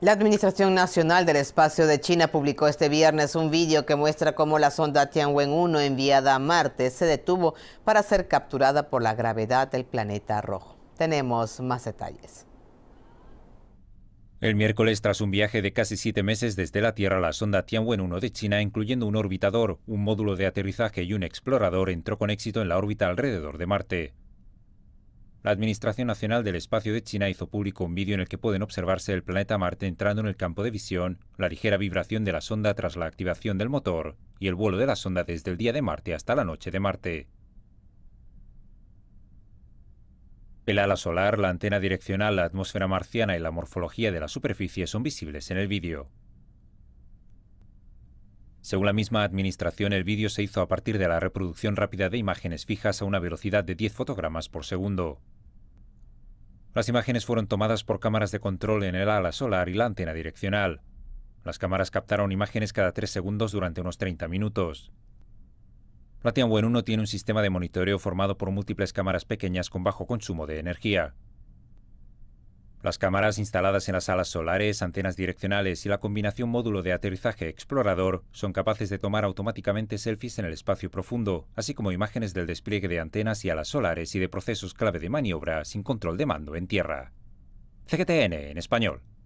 La Administración Nacional del Espacio de China publicó este viernes un vídeo que muestra cómo la sonda Tianwen-1 enviada a Marte se detuvo para ser capturada por la gravedad del planeta rojo. Tenemos más detalles. El miércoles, tras un viaje de casi siete meses desde la Tierra, la sonda Tianwen-1 de China, incluyendo un orbitador, un módulo de aterrizaje y un explorador, entró con éxito en la órbita alrededor de Marte. La Administración Nacional del Espacio de China hizo público un vídeo en el que pueden observarse el planeta Marte entrando en el campo de visión, la ligera vibración de la sonda tras la activación del motor y el vuelo de la sonda desde el día de Marte hasta la noche de Marte. El ala solar, la antena direccional, la atmósfera marciana y la morfología de la superficie son visibles en el vídeo. Según la misma administración, el vídeo se hizo a partir de la reproducción rápida de imágenes fijas a una velocidad de 10 fotogramas por segundo. Las imágenes fueron tomadas por cámaras de control en el ala solar y la antena direccional. Las cámaras captaron imágenes cada 3 segundos durante unos 30 minutos. La One 1 tiene un sistema de monitoreo formado por múltiples cámaras pequeñas con bajo consumo de energía. Las cámaras instaladas en las alas solares, antenas direccionales y la combinación módulo de aterrizaje explorador son capaces de tomar automáticamente selfies en el espacio profundo, así como imágenes del despliegue de antenas y alas solares y de procesos clave de maniobra sin control de mando en tierra. CGTN en español.